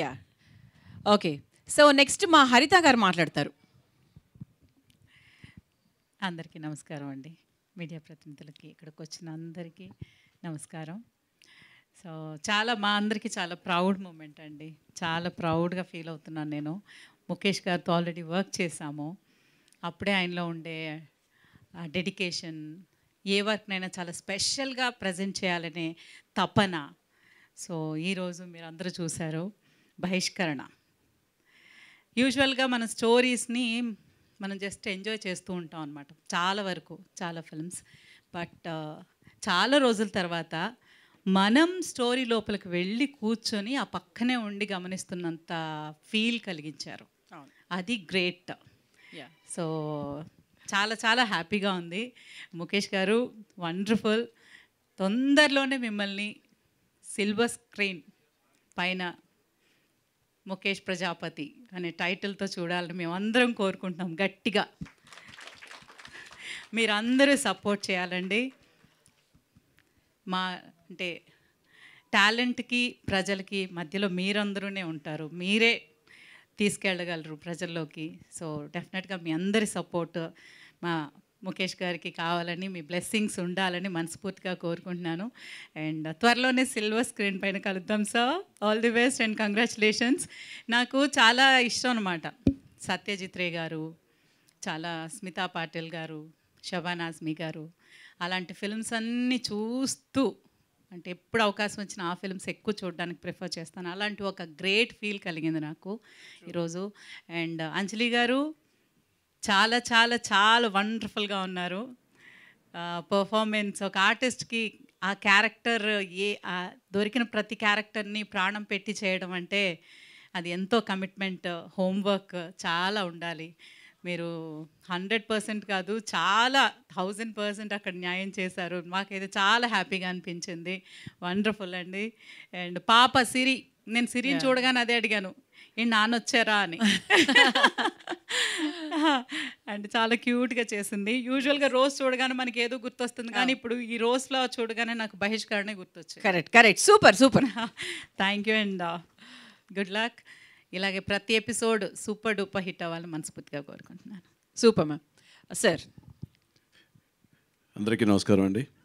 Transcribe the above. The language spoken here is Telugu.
యా ఓకే సో నెక్స్ట్ మా హరిత గారు మాట్లాడతారు అందరికీ నమస్కారం అండి మీడియా ప్రతినిధులకి ఇక్కడికి వచ్చిన అందరికీ నమస్కారం సో చాలా మా అందరికీ చాలా ప్రౌడ్ మూమెంట్ అండి చాలా ప్రౌడ్గా ఫీల్ అవుతున్నాను నేను ముఖేష్ గారితో ఆల్రెడీ వర్క్ చేశాము అప్పుడే ఆయనలో ఉండే డెడికేషన్ ఏ వర్క్నైనా చాలా స్పెషల్గా ప్రజెంట్ చేయాలనే తపన సో ఈరోజు మీరు అందరూ చూశారు బహిష్కరణ యూజువల్గా మన స్టోరీస్ని మనం జస్ట్ ఎంజాయ్ చేస్తూ ఉంటాం అనమాట చాలా వరకు చాలా ఫిల్మ్స్ బట్ చాలా రోజుల తర్వాత మనం స్టోరీ లోపలికి వెళ్ళి కూర్చొని ఆ పక్కనే ఉండి గమనిస్తున్నంత ఫీల్ కలిగించారు అది గ్రేట్ సో చాలా చాలా హ్యాపీగా ఉంది ముఖేష్ గారు వండర్ఫుల్ తొందరలోనే మిమ్మల్ని సిల్వర్ స్క్రీన్ పైన ముఖేష్ ప్రజాపతి అనే టైటిల్తో చూడాలని మేమందరం కోరుకుంటున్నాం గట్టిగా మీరందరూ సపోర్ట్ చేయాలండి మా అంటే టాలెంట్కి ప్రజలకి మధ్యలో మీరందరూనే ఉంటారు మీరే తీసుకెళ్ళగలరు ప్రజల్లోకి సో డెఫినెట్గా మీ అందరి సపోర్ట్ మా ముఖేష్ గారికి కావాలని మీ బ్లెస్సింగ్స్ ఉండాలని మనస్ఫూర్తిగా కోరుకుంటున్నాను అండ్ త్వరలోనే సిల్వర్ స్క్రీన్ పైన కలుద్దాం sir all the best and congratulations నాకు చాలా ఇష్టం అనమాట సత్యజిత్ రే గారు చాలా స్మితా పాటిల్ గారు షబాన్ ఆజ్మి గారు అలాంటి ఫిల్మ్స్ అన్నీ చూస్తూ అంటే ఎప్పుడు అవకాశం వచ్చిన ఆ ఫిల్మ్స్ ఎక్కువ చూడడానికి ప్రిఫర్ చేస్తాను అలాంటి ఒక గ్రేట్ ఫీల్ కలిగింది నాకు ఈరోజు అండ్ అంజలి గారు చాలా చాలా చాలా వండర్ఫుల్గా ఉన్నారు పర్ఫార్మెన్స్ ఒక ఆర్టిస్ట్కి ఆ క్యారెక్టర్ ఏ దొరికిన ప్రతి క్యారెక్టర్ని ప్రాణం పెట్టి చేయడం అంటే అది ఎంతో కమిట్మెంట్ హోంవర్క్ చాలా ఉండాలి మీరు హండ్రెడ్ పర్సెంట్ కాదు చాలా థౌజండ్ పర్సెంట్ అక్కడ న్యాయం చేశారు మాకైతే చాలా హ్యాపీగా అనిపించింది వండర్ఫుల్ అండి అండ్ పాప సిరి నేను సిరిని చూడగానే అదే అడిగాను ఈ నాన్న వచ్చారా అని అండ్ చాలా క్యూట్గా చేసింది యూజువల్గా రోజు చూడగానే మనకి ఏదో గుర్తొస్తుంది కానీ ఇప్పుడు ఈ రోజులో చూడగానే నాకు బహిష్కరణే గుర్తొచ్చు correct correct super super thank you and good luck ఇలాగే ప్రతి ఎపిసోడ్ సూపర్ డూపర్ హిట్ అవ్వాలని మనస్ఫూర్తిగా కోరుకుంటున్నాను సూపర్ మ్యామ్ సార్ అందరికీ నమస్కారం అండి